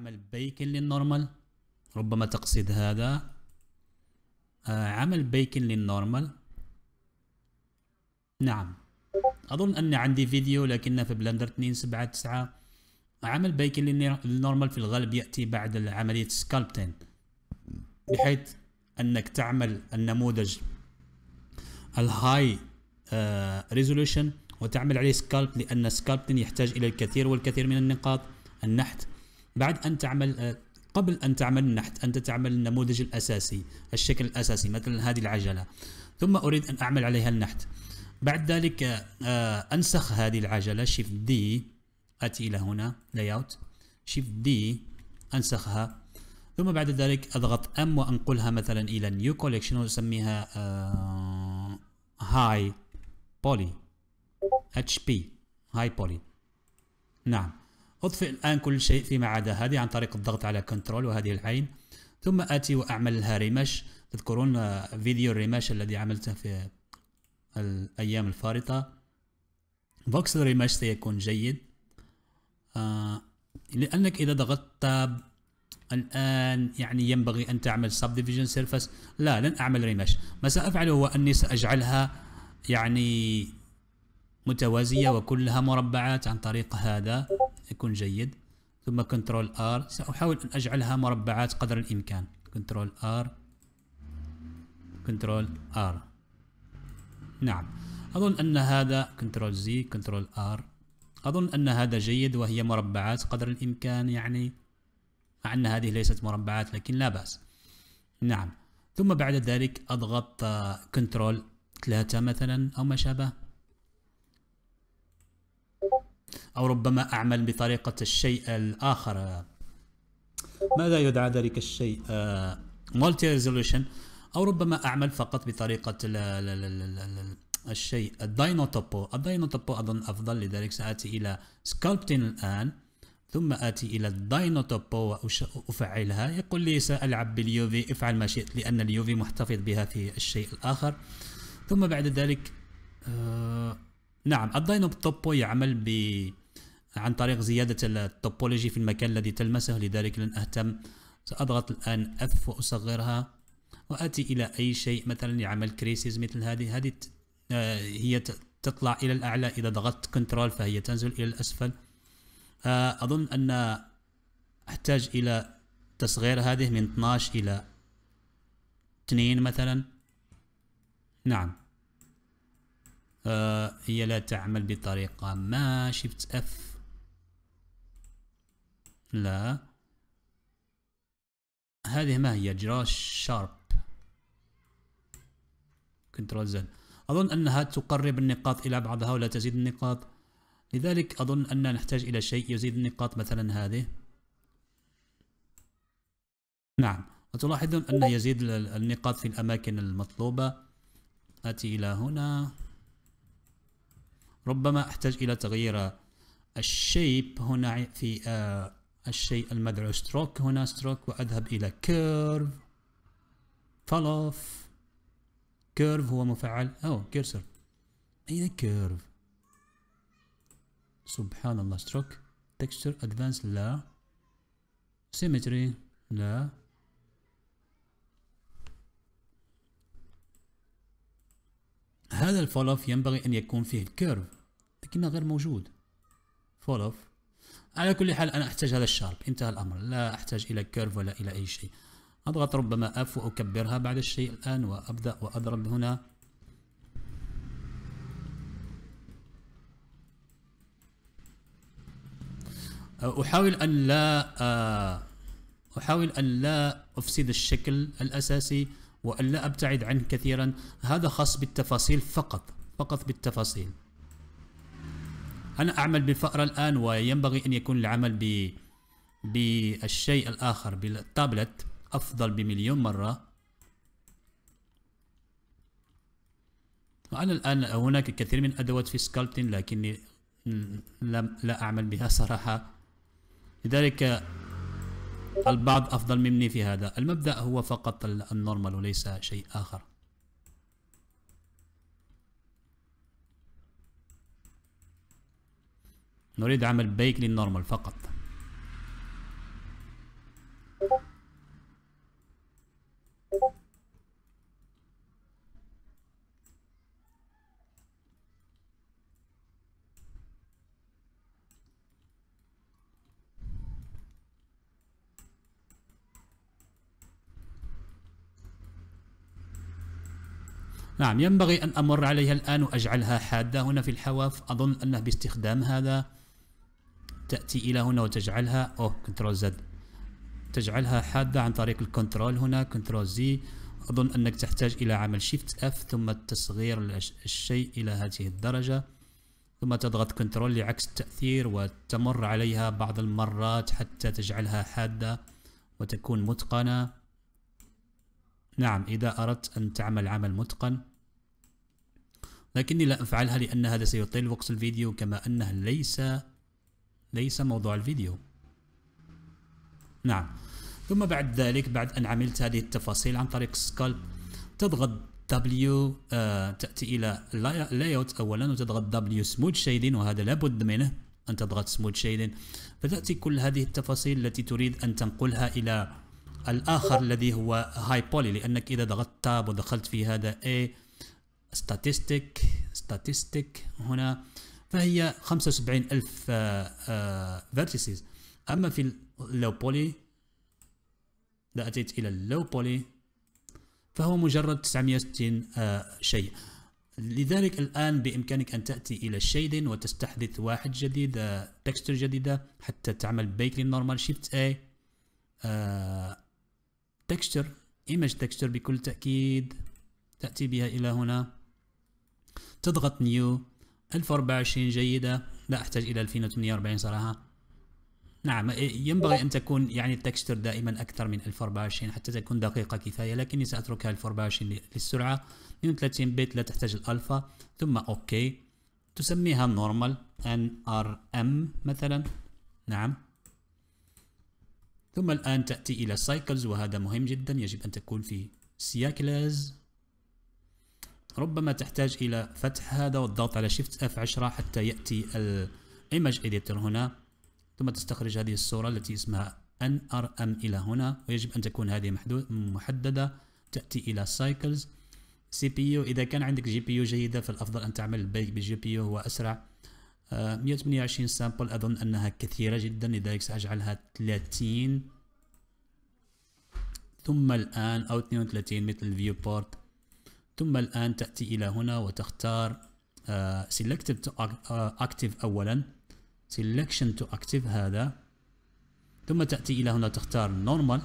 عمل بيكن للنورمال ربما تقصد هذا آه، عمل بيكن للنورمال نعم أظن أن عندي فيديو لكنه في بلندر 279 عمل بيكن للنورمال في الغالب يأتي بعد عملية سكالبتين بحيث أنك تعمل النموذج الهاي آه، ريزولوشن وتعمل عليه سكالب لأن سكالبتين يحتاج إلى الكثير والكثير من النقاط النحت بعد أن تعمل آه، قبل أن تعمل النحت أنت تعمل النموذج الأساسي الشكل الأساسي مثلا هذه العجلة ثم أريد أن أعمل عليها النحت بعد ذلك آه، آه، أنسخ هذه العجلة شيفت دي أتي إلى هنا لاي اوت شيفت دي أنسخها ثم بعد ذلك أضغط ام وأنقلها مثلا إلى نيو كوليكشن وأسميها هاي بولي اتش بي هاي بولي نعم أطفئ الآن كل شيء فيما عدا هذه عن طريق الضغط على كنترول وهذه العين ثم آتي وأعمل لها ريمش تذكرون فيديو الريمش الذي عملته في الأيام الفارطة بوكس الريمش سيكون جيد آه، لأنك إذا ضغطت تاب الآن يعني ينبغي أن تعمل سب ديفيجن سيرفس لا لن أعمل ريمش ما سأفعله هو أني سأجعلها يعني متوازية وكلها مربعات عن طريق هذا يكون جيد ثم كنترول ار سأحاول أن أجعلها مربعات قدر الإمكان كنترول ار كنترول ار نعم أظن أن هذا كنترول زي كنترول ار أظن أن هذا جيد وهي مربعات قدر الإمكان يعني مع أن هذه ليست مربعات لكن لا بأس نعم ثم بعد ذلك أضغط آه، كنترول ثلاثة مثلا أو ما شابه أو ربما أعمل بطريقة الشيء الآخر ماذا يدعى ذلك الشيء مولتي آه، ريزولوشن أو ربما أعمل فقط بطريقة لا لا لا لا لا الشيء الداينوتوبو الداينوتوبو أظن أفضل لذلك سآتي إلى سكالبتين الآن ثم آتي إلى الداينوتوبو وأفعلها يقول لي سألعب باليوفي افعل ما شئت لأن اليوفي محتفظ بها في الشيء الآخر ثم بعد ذلك آه نعم الداينوب توبو يعمل ب عن طريق زيادة التوبولوجي في المكان الذي تلمسه لذلك لن أهتم سأضغط الآن F وأصغرها وأتي إلى أي شيء مثلا يعمل كريسيز مثل هذه هذه آه، هي تطلع إلى الأعلى إذا ضغطت كنترول فهي تنزل إلى الأسفل آه، أظن أن أحتاج إلى تصغير هذه من 12 إلى 2 مثلا نعم آه، هي لا تعمل بطريقة ما شفت اف لا هذه ما هي جراش شارب كنترول زد أظن أنها تقرب النقاط إلى بعضها ولا تزيد النقاط لذلك أظن أننا نحتاج إلى شيء يزيد النقاط مثلا هذه نعم وتلاحظون ان يزيد النقاط في الأماكن المطلوبة آتي إلى هنا ربما أحتاج إلى تغيير الشيب هنا في آه، الشيء المدعو ستروك هنا ستروك وأذهب إلى كيرف اوف كيرف هو مفعل أو كيرسر أين كيرف سبحان الله ستروك تكستر أدفانس لا سيمتري لا هذا الفول ينبغي أن يكون فيه الكيرف لكنه غير موجود فول على كل حال أنا أحتاج هذا الشارب انتهى الأمر لا أحتاج إلى كيرف ولا إلى أي شيء أضغط ربما أف وأكبرها بعد الشيء الآن وأبدأ وأضرب هنا أحاول أن لا آه، أحاول أن لا أفسد الشكل الأساسي وألا أبتعد عنه كثيرا هذا خاص بالتفاصيل فقط فقط بالتفاصيل أنا أعمل بالفأرة الآن وينبغي أن يكون العمل ب بالشيء الآخر بالتابلت أفضل بمليون مرة وأنا الآن هناك الكثير من أدوات في سكالبتين لكني لم لا أعمل بها صراحة لذلك البعض أفضل مني في هذا المبدأ هو فقط النورمال وليس شيء آخر نريد عمل بيك للنورمال فقط نعم ينبغي أن أمر عليها الآن وأجعلها حادة هنا في الحواف أظن أنه باستخدام هذا تأتي إلى هنا وتجعلها أوه كنترول زد تجعلها حادة عن طريق الكنترول هنا كنترول زي أظن أنك تحتاج إلى عمل شيفت اف ثم تصغير الشيء إلى هذه الدرجة ثم تضغط كنترول لعكس التأثير وتمر عليها بعض المرات حتى تجعلها حادة وتكون متقنة نعم إذا أردت أن تعمل عمل متقن لكني لا أفعلها لأن هذا سيطيل وقت الفيديو كما أنه ليس ليس موضوع الفيديو نعم ثم بعد ذلك بعد أن عملت هذه التفاصيل عن طريق سكالب تضغط W آه، تأتي إلى Layout أولا وتضغط W Smooth Shading وهذا لابد منه أن تضغط Smooth Shading فتأتي كل هذه التفاصيل التي تريد أن تنقلها إلى الآخر الذي هو High Poly لأنك إذا ضغطت Tab ودخلت في هذا A statistic statistic هنا فهي 75 ألف آه، آه، vertices أما في اللو بولي إذا أتيت إلى اللو بولي فهو مجرد 960 آه، شيء لذلك الآن بإمكانك أن تأتي إلى شيد وتستحدث واحد جديد تكستر جديدة حتى تعمل بيك للنورمال شيفت اي تكستر ايمج تكستر بكل تأكيد تأتي بها إلى هنا تضغط نيو 1024 جيدة لا أحتاج إلى 2048 صراحة نعم إيه، ينبغي أن تكون يعني التكستر دائما أكثر من 1024 حتى تكون دقيقة كفاية لكني سأتركها 1024 للسرعة 32 بيت لا تحتاج الألفا ثم أوكي تسميها نورمال NRM مثلا نعم ثم الآن تأتي إلى سايكلز وهذا مهم جدا يجب أن تكون في سياكلز ربما تحتاج إلى فتح هذا والضغط على شيفت اف 10 حتى يأتي الإيمج إديتور هنا ثم تستخرج هذه الصورة التي اسمها ان ار ام إلى هنا ويجب أن تكون هذه محددة تأتي إلى سايكلز سي بي يو إذا كان عندك جي بي يو جيدة فالأفضل أن تعمل بجي بي يو هو أسرع 128 آه، سامبل أظن أنها كثيرة جدا لذلك سأجعلها 30 ثم الآن أو 32 مثل الفيو بورت ثم الآن تأتي إلى هنا وتختار uh, Selective to آه، Active أولا Selection to Active هذا ثم تأتي إلى هنا تختار Normal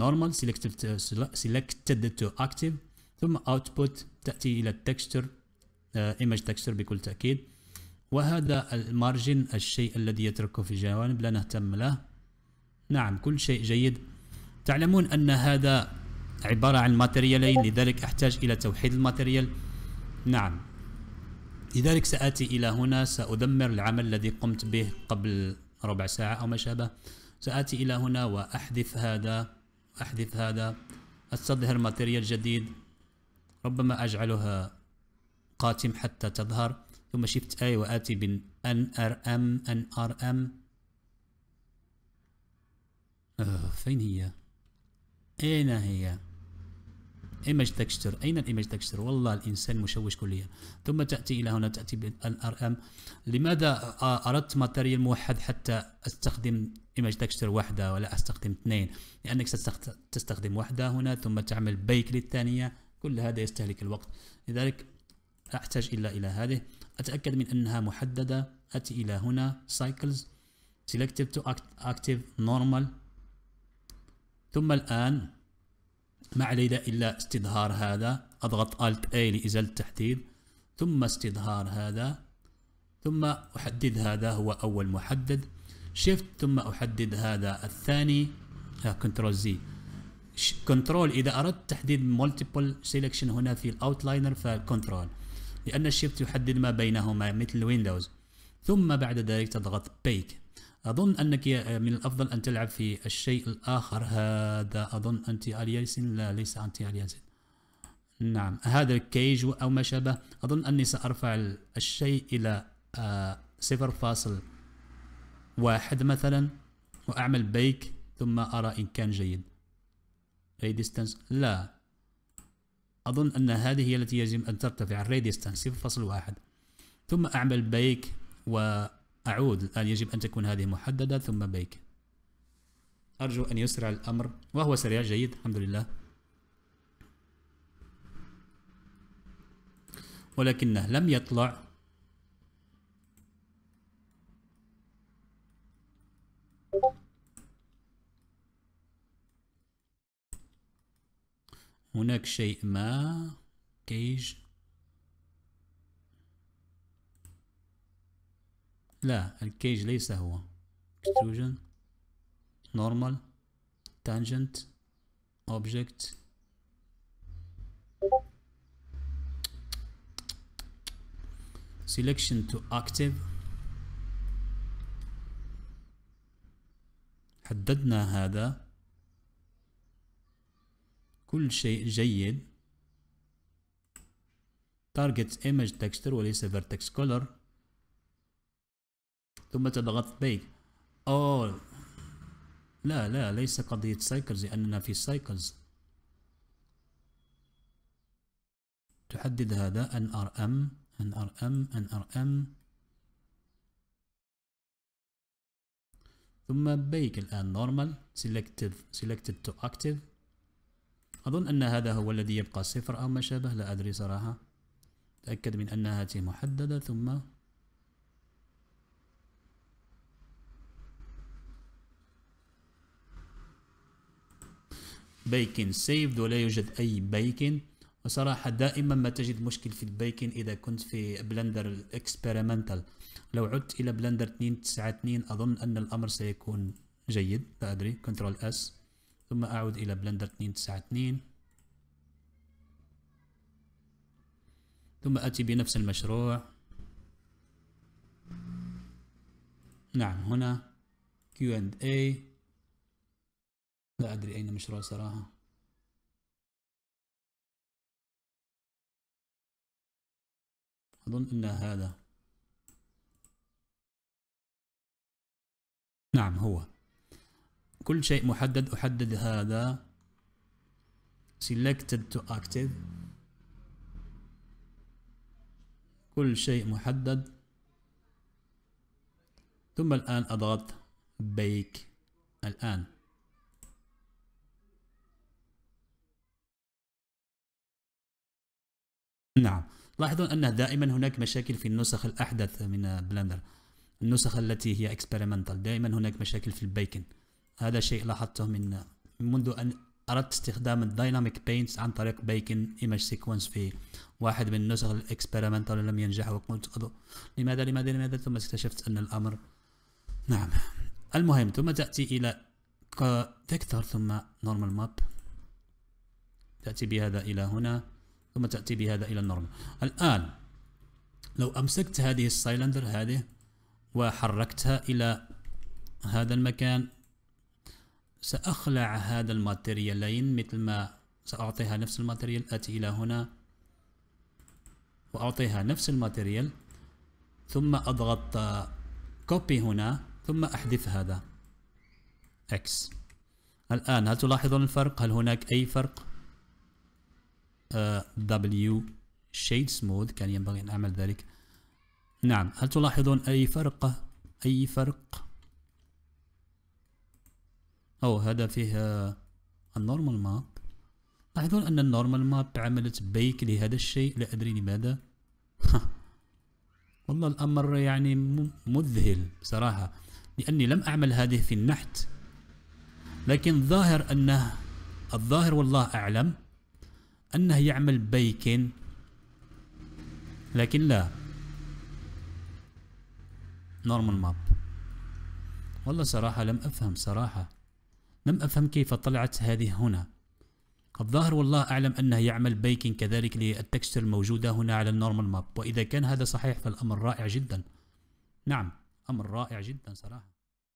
Normal Selected to, selected to Active ثم Output تأتي إلى Texture uh, Image Texture بكل تأكيد وهذا المارجن الشيء الذي يتركه في الجوانب لا نهتم له نعم كل شيء جيد تعلمون أن هذا عبارة عن ماتريالين لذلك أحتاج إلى توحيد الماتريال نعم لذلك سآتي إلى هنا سأدمر العمل الذي قمت به قبل ربع ساعة أو ما شابه سآتي إلى هنا وأحذف هذا أحذف هذا أستظهر ماتريال جديد ربما أجعلها قاتم حتى تظهر ثم شفت أي وآتي بن أن أر أم أن أر أم أه فين هي؟ أين هي؟ ايمج تكستر اين الايمج تكستر والله الانسان مشوش كليا ثم تاتي الى هنا تاتي بالار ام لماذا اردت ماتيريال موحد حتى استخدم ايمج تكستر واحده ولا استخدم اثنين لانك ستستخدم واحده هنا ثم تعمل بيك للثانيه كل هذا يستهلك الوقت لذلك لا احتاج الا الى هذه اتاكد من انها محدده اتي الى هنا سايكلز سيلكتيف تو اكتيف نورمال ثم الان ما علينا إلا استظهار هذا أضغط Alt A لإزالة التحديد ثم استظهار هذا ثم أحدد هذا هو أول محدد Shift ثم أحدد هذا الثاني آه، Ctrl Z كنترول إذا أردت تحديد Multiple Selection هنا في الأوتلاينر فكنترول لأن الشيفت يحدد ما بينهما مثل ويندوز ثم بعد ذلك تضغط Bake أظن أنك آه، من الأفضل أن تلعب في الشيء الآخر هذا أظن أنتي ألياسين لا ليس أنتي ألياسين نعم هذا الكيج أو ما شابه أظن أني سأرفع الشيء إلى آه، صفر فاصل واحد مثلا وأعمل بيك ثم أرى إن كان جيد ري ديستانس لا أظن أن هذه هي التي يجب أن ترتفع الري ديستانس 0.1 ثم أعمل بيك و أعود الآن يجب أن تكون هذه محددة ثم بيك أرجو أن يسرع الأمر وهو سريع جيد الحمد لله ولكنه لم يطلع هناك شيء ما كيج لا الكيج ليس هو extrusion normal tangent object selection to active حددنا هذا كل شيء جيد target image texture وليس vertex color ثم تضغط بي او لا لا ليس قضية سايكلز لأننا في سايكلز تحدد هذا ان ار ام ان ار ام ان ار ام ثم بيك الان نورمال سيلكتيف سيلكتد تو اكتيف اظن ان هذا هو الذي يبقى صفر او ما شابه لا ادري صراحه تاكد من ان هاته محدده ثم بيكن سيفد ولا يوجد أي بيكن وصراحة دائما ما تجد مشكل في البيكن إذا كنت في بلندر الإكسبيرمنتال لو عدت إلى بلندر 292 أظن أن الأمر سيكون جيد لا أدري كنترول اس ثم أعود إلى بلندر 292 ثم أتي بنفس المشروع نعم هنا Q&A لا أدري أين مشروع سراها أظن أن هذا نعم هو كل شيء محدد أحدد هذا selected to active كل شيء محدد ثم الآن أضغط bake الآن نعم لاحظوا أن دائما هناك مشاكل في النسخ الأحدث من بلندر النسخ التي هي اكسبيرمنتال دائما هناك مشاكل في البيكن هذا شيء لاحظته من منذ أن أردت استخدام الدايناميك بينتس عن طريق بيكن ايمج سيكونس في واحد من النسخ الاكسبيرمنتال لم ينجح وقلت أضو. لماذا لماذا لماذا ثم اكتشفت أن الأمر نعم المهم ثم تأتي إلى تكثر ثم نورمال ماب تأتي بهذا إلى هنا ثم تأتي بهذا إلى النورمال الآن لو أمسكت هذه السايلندر هذه وحركتها إلى هذا المكان سأخلع هذا الماتيريالين مثل ما سأعطيها نفس الماتيريال أتي إلى هنا وأعطيها نفس الماتيريال ثم أضغط كوبي هنا ثم أحذف هذا X الآن هل تلاحظون الفرق؟ هل هناك أي فرق؟ آه، w Shade Smooth كان ينبغي أن أعمل ذلك نعم هل تلاحظون أي فرق أي فرق أو هذا فيه النورمال ماب تلاحظون أن النورمال ماب عملت بيك لهذا الشيء لا أدري لماذا والله الأمر يعني مذهل صراحة لأني لم أعمل هذه في النحت لكن ظاهر أنه الظاهر والله أعلم أنه يعمل بيكن لكن لا نورمال ماب والله صراحة لم أفهم صراحة لم أفهم كيف طلعت هذه هنا الظاهر والله أعلم أنه يعمل بيكن كذلك للتكستر الموجودة هنا على النورمال ماب وإذا كان هذا صحيح فالأمر رائع جدا نعم أمر رائع جدا صراحة